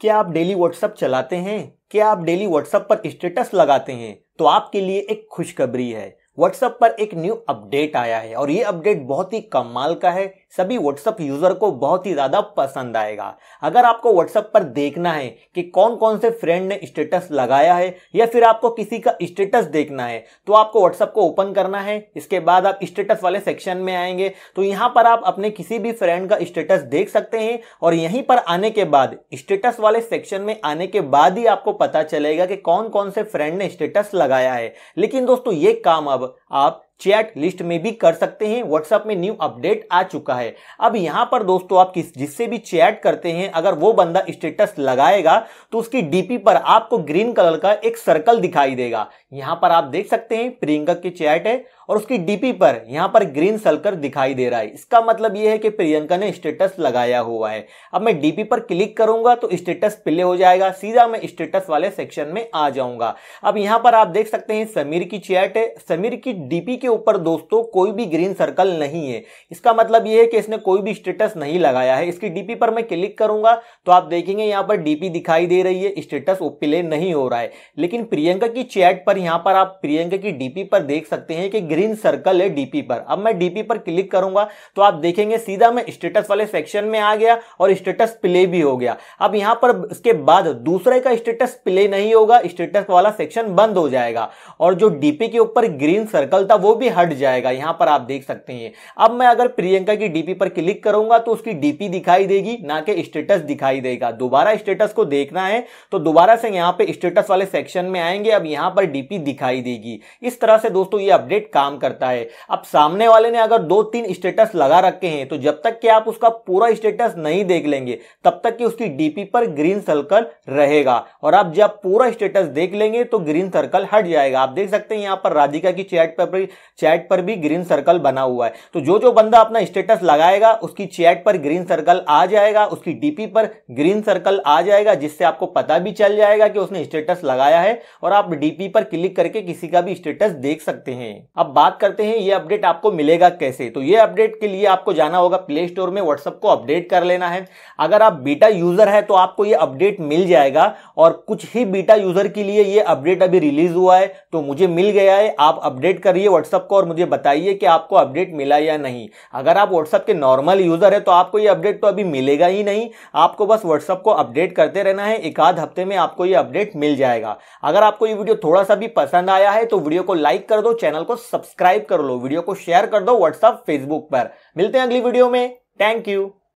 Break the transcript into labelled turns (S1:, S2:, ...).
S1: क्या आप daily WhatsApp चलाते हैं क्या आप डेली व्हाट्सएप पर स्टेटस लगाते हैं तो आपके लिए एक खुशखबरी है व्हाट्सएप पर एक न्यू अपडेट आया है और ये अपडेट बहुत ही कमाल का है सभी व्हाट्सअप यूज़र को बहुत ही ज़्यादा पसंद आएगा अगर आपको व्हाट्सएप पर देखना है कि कौन कौन से फ्रेंड ने स्टेटस लगाया है या फिर आपको किसी का स्टेटस देखना है तो आपको व्हाट्सएप को ओपन करना है इसके बाद आप स्टेटस वाले सेक्शन में आएंगे तो यहां पर आप अपने किसी भी फ्रेंड का स्टेटस देख सकते हैं और यहीं पर आने के बाद स्टेटस वाले सेक्शन में आने के बाद ही आपको पता चलेगा कि कौन कौन से फ्रेंड ने स्टेटस लगाया है लेकिन दोस्तों ये काम अब आप चैट लिस्ट में भी कर सकते हैं व्हाट्सएप में न्यू अपडेट आ चुका है अब यहां पर दोस्तों आप किस जिससे भी चैट करते हैं अगर वो बंदा स्टेटस लगाएगा तो उसकी डीपी पर आपको ग्रीन कलर का एक सर्कल दिखाई देगा यहां पर आप देख सकते हैं प्रियंका की चैट है और उसकी डीपी पर यहां पर ग्रीन सर्कल दिखाई दे रहा है इसका मतलब यह है कि प्रियंका ने स्टेटस लगाया हुआ है अब मैं डीपी पर क्लिक करूंगा तो स्टेटस प्ले हो जाएगा सीधा मैं स्टेटस वाले सेक्शन में आ जाऊंगा अब यहां पर आप देख सकते हैं समीर की चैट है समीर की डीपी के के ऊपर दोस्तों कोई भी ग्रीन सर्कल नहीं है इसका मतलब यह है कि इसने कोई भी स्टेटस नहीं लगाया है इसकी डीपी पर मैं क्लिक करूंगा तो आप देखेंगे यहां पर डीपी दिखाई दे रही है स्टेटस वो प्ले नहीं हो रहा है लेकिन प्रियंका की चैट पर यहां पर आप प्रियंका की डीपी पर देख सकते हैं कि ग्रीन सर्कल है डीपी पर अब मैं डीपी पर क्लिक करूंगा तो आप देखेंगे सीधा मैं स्टेटस वाले सेक्शन में आ गया और स्टेटस प्ले भी हो गया अब यहां पर इसके बाद दूसरे का स्टेटस प्ले नहीं होगा स्टेटस वाला सेक्शन बंद हो जाएगा और जो डीपी के ऊपर ग्रीन सर्कल था वो भी हट जाएगा यहां पर आप देख सकते हैं अब मैं अगर प्रियंका की डीपी पर क्लिक करूंगा तो उसकी डीपी दिखाई देगी ना कि स्टेटस दिखाई देगा दोबारा स्टेटस को देखना है तो दोबारा से यहां पे स्टेटस वाले सेक्शन में आएंगे अब यहां पर डीपी दिखाई देगी इस तरह से दोस्तों ये अपडेट काम करता है अब सामने वाले ने अगर दो तीन स्टेटस लगा रखे हैं तो जब तक कि आप उसका पूरा स्टेटस नहीं देख लेंगे तब तक कि उसकी डीपी पर ग्रीन सर्कल रहेगा और आप जब पूरा स्टेटस देख लेंगे तो ग्रीन सर्कल हट जाएगा आप देख सकते हैं यहां पर राधिका की चैट पर चैट पर भी ग्रीन सर्कल बना हुआ है तो जो जो बंदा अपना स्टेटस लगाएगा उसकी चैट पर ग्रीन सर्कल आ जाएगा उसकी डीपी पर ग्रीन सर्कल आ जाएगा जिससे आपको पता भी चल जाएगा कि उसने स्टेटस लगाया है और आप डीपी पर क्लिक करके किसी का भी स्टेटस देख सकते हैं अब बात करते हैं ये अपडेट आपको मिलेगा कैसे तो ये अपडेट के लिए आपको जाना होगा प्ले स्टोर में व्हाट्सअप को अपडेट कर लेना है अगर आप बीटा यूजर है तो आपको ये अपडेट मिल जाएगा और कुछ ही बीटा यूजर के लिए ये अपडेट अभी रिलीज हुआ है तो मुझे मिल गया है आप अपडेट करिए व्हाट्सएप व्हाट्सअप को और मुझे बताइए कि आपको अपडेट मिला या नहीं अगर आप व्हाट्सअप के नॉर्मल यूज़र है तो आपको ये अपडेट तो अभी मिलेगा ही नहीं आपको बस व्हाट्सअप को अपडेट करते रहना है एक आध हफ्ते में आपको ये अपडेट मिल जाएगा अगर आपको ये वीडियो थोड़ा सा भी पसंद आया है तो वीडियो को लाइक कर दो चैनल को सब्सक्राइब कर लो वीडियो को शेयर कर दो व्हाट्सअप फेसबुक पर मिलते हैं अगली वीडियो में थैंक यू